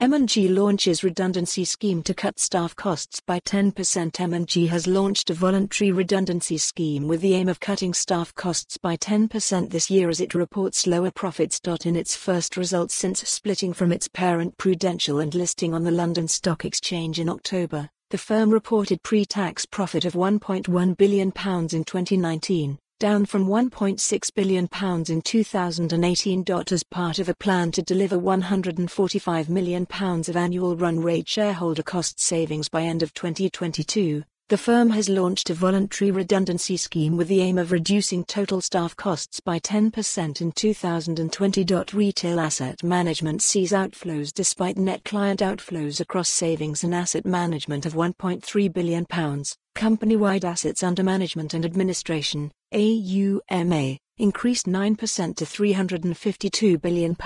M&G launches redundancy scheme to cut staff costs by 10%. M&G has launched a voluntary redundancy scheme with the aim of cutting staff costs by 10% this year as it reports lower profits. In its first results since splitting from its parent Prudential and listing on the London Stock Exchange in October, the firm reported pre-tax profit of £1.1 billion in 2019 down from £1.6 billion in 2018. As part of a plan to deliver £145 million of annual run rate shareholder cost savings by end of 2022, the firm has launched a voluntary redundancy scheme with the aim of reducing total staff costs by 10% in 2020. Retail asset management sees outflows despite net client outflows across savings and asset management of £1.3 billion, company wide assets under management and administration AUMA, increased 9% to £352 billion.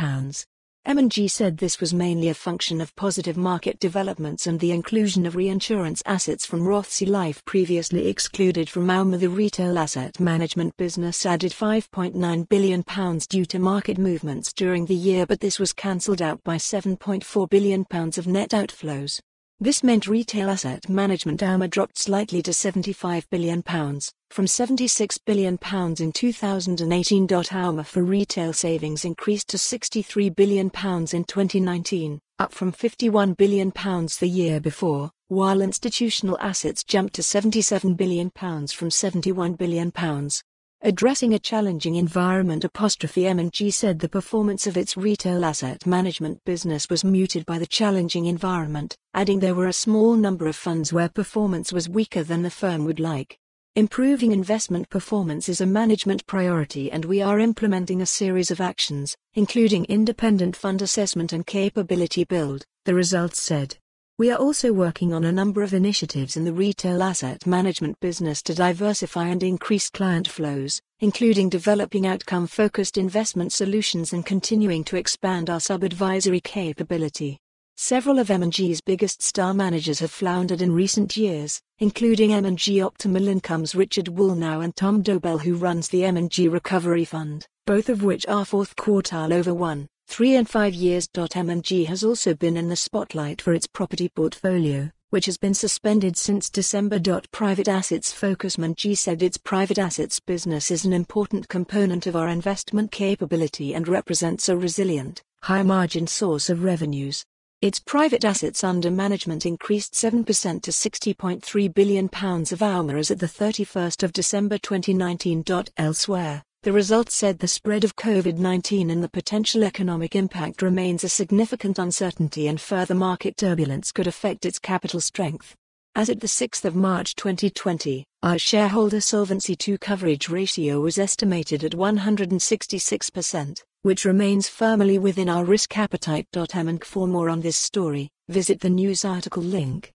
M&G said this was mainly a function of positive market developments and the inclusion of reinsurance assets from Rothsay Life previously excluded from AUMA. The retail asset management business added £5.9 billion due to market movements during the year but this was cancelled out by £7.4 billion of net outflows. This meant retail asset management AUMA dropped slightly to £75 billion, from £76 billion in 2018. AUMA for retail savings increased to £63 billion in 2019, up from £51 billion the year before, while institutional assets jumped to £77 billion from £71 billion. Addressing a challenging environment M&G said the performance of its retail asset management business was muted by the challenging environment, adding there were a small number of funds where performance was weaker than the firm would like. Improving investment performance is a management priority and we are implementing a series of actions, including independent fund assessment and capability build, the results said. We are also working on a number of initiatives in the retail asset management business to diversify and increase client flows, including developing outcome focused investment solutions and continuing to expand our sub advisory capability. Several of M&G's biggest star managers have floundered in recent years, including M&G Optimal Income's Richard Woolnow and Tom Dobell who runs the M&G Recovery Fund, both of which are fourth quartile over 1. 3 and 5 years. M&G has also been in the spotlight for its property portfolio, which has been suspended since December. Private assets focus M&G said its private assets business is an important component of our investment capability and represents a resilient, high-margin source of revenues. Its private assets under management increased 7% to £60.3 billion of AUMA as at 31 December 2019. Elsewhere, the results said the spread of COVID 19 and the potential economic impact remains a significant uncertainty, and further market turbulence could affect its capital strength. As at 6 March 2020, our shareholder Solvency II coverage ratio was estimated at 166%, which remains firmly within our risk appetite. And for more on this story, visit the news article link.